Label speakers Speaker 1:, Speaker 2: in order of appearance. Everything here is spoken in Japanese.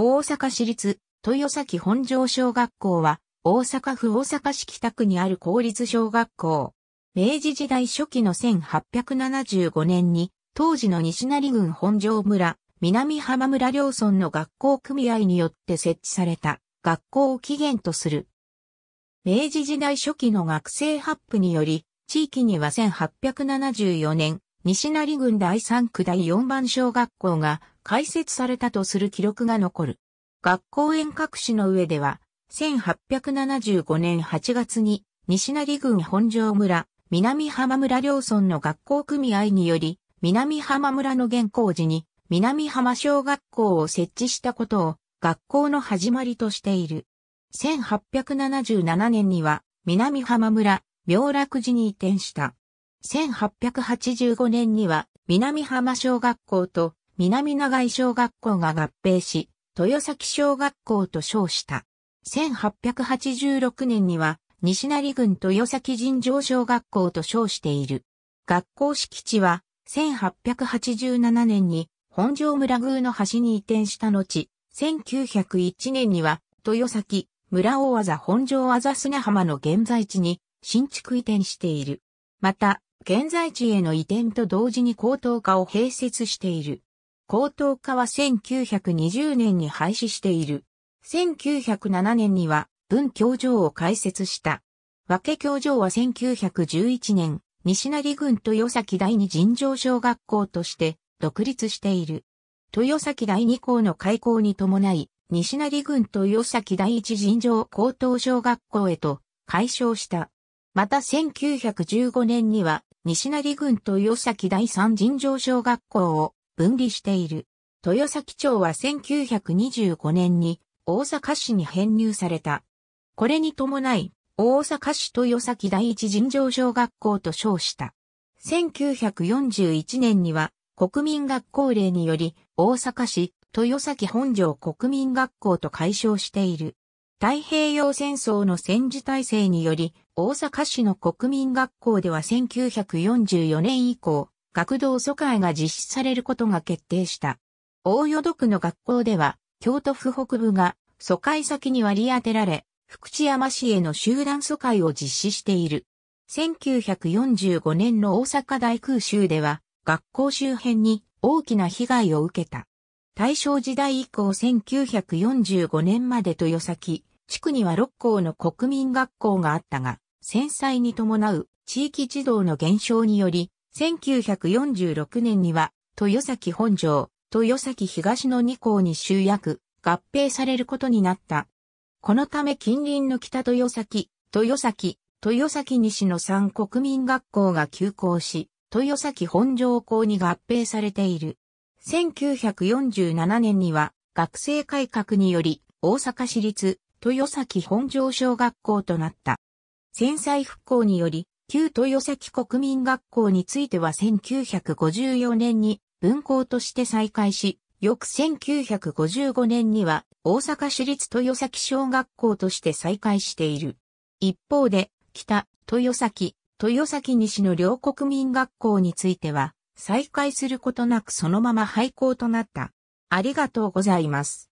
Speaker 1: 大阪市立豊崎本庄小学校は、大阪府大阪市北区にある公立小学校。明治時代初期の1875年に、当時の西成郡本庄村、南浜村両村の学校組合によって設置された学校を起源とする。明治時代初期の学生発布により、地域には1874年、西成郡第3区第4番小学校が開設されたとする記録が残る。学校遠隔史の上では、1875年8月に西成郡本庄村、南浜村両村の学校組合により、南浜村の現行時に南浜小学校を設置したことを学校の始まりとしている。1877年には南浜村、明楽寺に移転した。1885年には南浜小学校と南長井小学校が合併し、豊崎小学校と称した。1886年には、西成郡豊崎尋常小学校と称している。学校敷地は、1887年に本庄村宮の橋に移転した後、1901年には豊崎村大技本庄技砂浜の現在地に新築移転している。また、現在地への移転と同時に高等化を併設している。高等科は1920年に廃止している。1907年には文教場を開設した。和け教場は1911年、西成郡豊崎第二尋常小学校として独立している。豊崎第二校の開校に伴い、西成郡豊崎第一尋常高等小学校へと改称した。また1915年には、西成郡豊崎第三尋常小学校を分離している。豊崎町は1925年に大阪市に編入された。これに伴い、大阪市豊崎第一尋常小学校と称した。1941年には国民学校令により大阪市豊崎本城国民学校と解消している。太平洋戦争の戦時体制により大阪市の国民学校では1944年以降学童疎開が実施されることが決定した。大淀区の学校では、京都府北部が疎開先に割り当てられ、福知山市への集団疎開を実施している。1945年の大阪大空襲では、学校周辺に大きな被害を受けた。大正時代以降1945年までと崎、地区には6校の国民学校があったが、戦災に伴う地域児童の減少により、1946年には、豊崎本城、豊崎東の2校に集約、合併されることになった。このため近隣の北豊崎、豊崎、豊崎西の3国民学校が休校し、豊崎本城校に合併されている。1947年には学生改革により大阪市立豊崎本城小学校となった。戦災復興により旧豊崎国民学校については1954年に分校として再開し、翌1955年には大阪市立豊崎小学校として再開している。一方で、北、豊崎、豊崎西の両国民学校については、再開することなくそのまま廃校となった。ありがとうございます。